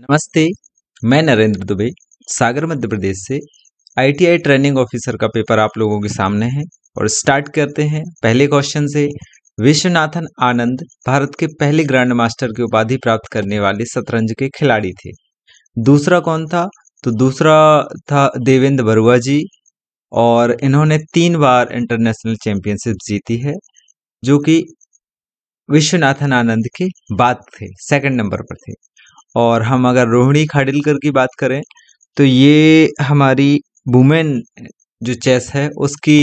नमस्ते मैं नरेंद्र दुबे सागर मध्य प्रदेश से आईटीआई ट्रेनिंग ऑफिसर का पेपर आप लोगों के सामने है और स्टार्ट करते हैं पहले क्वेश्चन से विश्वनाथन आनंद भारत के पहले ग्रैंड मास्टर की उपाधि प्राप्त करने वाले शतरंज के खिलाड़ी थे दूसरा कौन था तो दूसरा था देवेंद्र बरुआ जी और इन्होंने तीन बार इंटरनेशनल चैंपियनशिप जीती है जो कि विश्वनाथन आनंद के बाद थे सेकंड नंबर पर थे और हम अगर रोहिणी खाडिलकर की बात करें तो ये हमारी वुमेन जो चेस है उसकी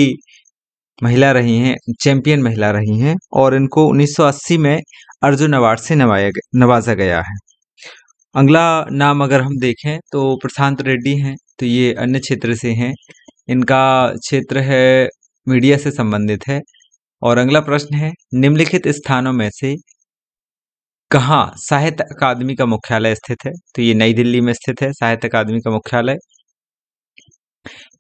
महिला रही हैं चैंपियन महिला रही हैं और इनको 1980 में अर्जुन अवार्ड से नवाया नवाजा गया है अगला नाम अगर हम देखें तो प्रशांत रेड्डी हैं तो ये अन्य क्षेत्र से हैं इनका क्षेत्र है मीडिया से संबंधित है और अगला प्रश्न है निम्नलिखित स्थानों में से कहाँ साहित्य अकादमी का मुख्यालय स्थित है तो ये नई दिल्ली में स्थित है साहित्य अकादमी का मुख्यालय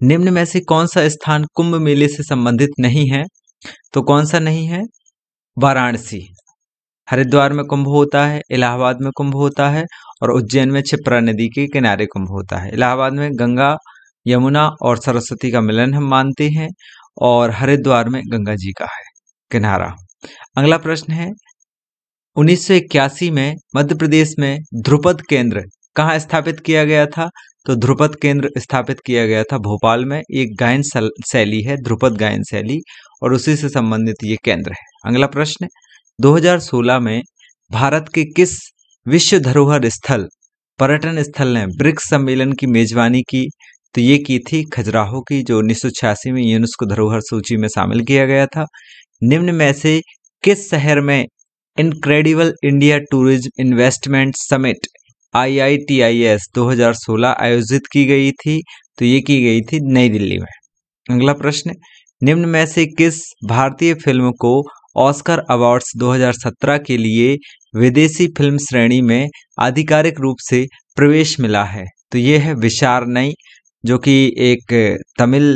निम्न में से कौन सा स्थान कुंभ मेले से संबंधित नहीं है तो कौन सा नहीं है वाराणसी हरिद्वार में कुंभ होता है इलाहाबाद में कुंभ होता है और उज्जैन में छिप्रा नदी के किनारे कुंभ होता है इलाहाबाद में गंगा यमुना और सरस्वती का मिलन हम मानते हैं और हरिद्वार में गंगा जी का है किनारा अगला प्रश्न है उन्नीस में मध्य प्रदेश में ध्रुपद केंद्र कहाँ स्थापित किया गया था तो ध्रुपद केंद्र स्थापित किया गया था भोपाल में एक गायन शैली है ध्रुपद गायन शैली और उसी से संबंधित ये केंद्र है अगला प्रश्न 2016 में भारत के किस विश्व धरोहर स्थल पर्यटन स्थल ने ब्रिक्स सम्मेलन की मेजबानी की तो ये की थी खजुराहो की जो उन्नीस में यूनेस्को धरोहर सूची में शामिल किया गया था निम्न में से किस शहर में Incredible India tourism investment summit हजार 2016 आयोजित की गई थी तो ये की गई थी नई दिल्ली में अगला प्रश्न निम्न में से किस भारतीय फिल्म को ऑस्कर अवार्ड्स 2017 के लिए विदेशी फिल्म श्रेणी में आधिकारिक रूप से प्रवेश मिला है तो ये है विशार नई जो कि एक तमिल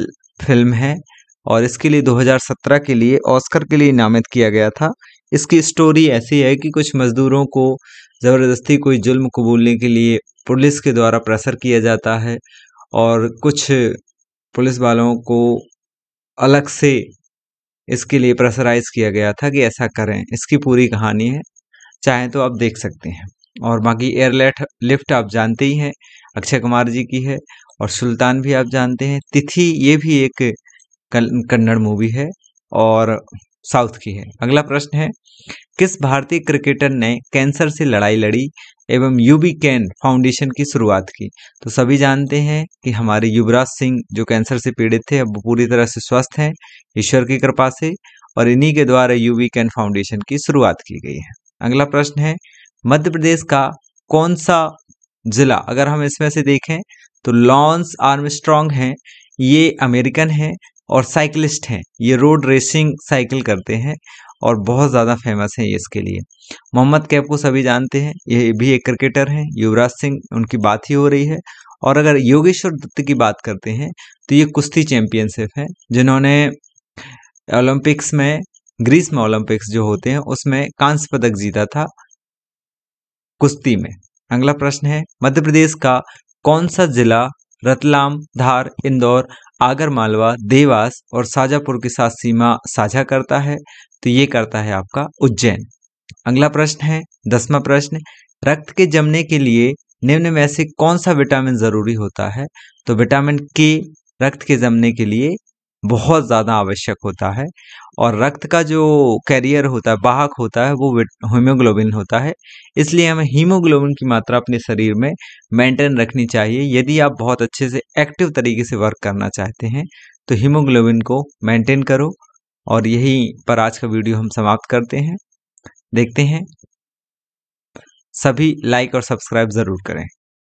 फिल्म है और इसके लिए 2017 के लिए ऑस्कर के लिए नामित किया गया था इसकी स्टोरी ऐसी है कि कुछ मजदूरों को ज़बरदस्ती कोई जुल्म कबूलने के लिए पुलिस के द्वारा प्रेशर किया जाता है और कुछ पुलिस वालों को अलग से इसके लिए प्रेशराइज किया गया था कि ऐसा करें इसकी पूरी कहानी है चाहें तो आप देख सकते हैं और बाकी एयरलेट लिफ्ट आप जानते ही हैं अक्षय कुमार जी की है और सुल्तान भी आप जानते हैं तिथि ये भी एक कन्नड़ मूवी है और साउथ की है अगला प्रश्न है किस भारतीय क्रिकेटर ने कैंसर से लड़ाई लड़ी एवं यूबी कैन फाउंडेशन की शुरुआत की तो सभी जानते हैं कि हमारे युवराज सिंह जो कैंसर से पीड़ित थे अब पूरी तरह से स्वस्थ हैं ईश्वर की कृपा से और इन्हीं के द्वारा यूबी कैन फाउंडेशन की शुरुआत की गई है अगला प्रश्न है मध्य प्रदेश का कौन सा जिला अगर हम इसमें से देखें तो लॉन्स आर्मस्ट्रॉन्ग हैं ये अमेरिकन हैं और साइकिलिस्ट हैं ये रोड रेसिंग साइकिल करते हैं और बहुत ज़्यादा फेमस हैं ये इसके लिए मोहम्मद कैफ को सभी जानते हैं ये भी एक क्रिकेटर हैं युवराज सिंह उनकी बात ही हो रही है और अगर योगेश्वर दत्त की बात करते हैं तो ये कुश्ती चैम्पियनशिप है जिन्होंने ओलंपिक्स में ग्रीस में ओलंपिक्स जो होते हैं उसमें कांस्य पदक जीता था कुश्ती में अगला प्रश्न है मध्य प्रदेश का कौन सा जिला रतलाम धार इंदौर आगरमालवा देवास और साजापुर के साथ सीमा साझा करता है तो ये करता है आपका उज्जैन अगला प्रश्न है दसवा प्रश्न रक्त के जमने के लिए निम्न में से कौन सा विटामिन जरूरी होता है तो विटामिन के रक्त के जमने के लिए बहुत ज़्यादा आवश्यक होता है और रक्त का जो कैरियर होता है बाहक होता है वो हीमोग्लोबिन होता है इसलिए हमें हीमोग्लोबिन की मात्रा अपने शरीर में मेंटेन रखनी चाहिए यदि आप बहुत अच्छे से एक्टिव तरीके से वर्क करना चाहते हैं तो हीमोग्लोबिन को मेंटेन करो और यही पर आज का वीडियो हम समाप्त करते हैं देखते हैं सभी लाइक और सब्सक्राइब ज़रूर करें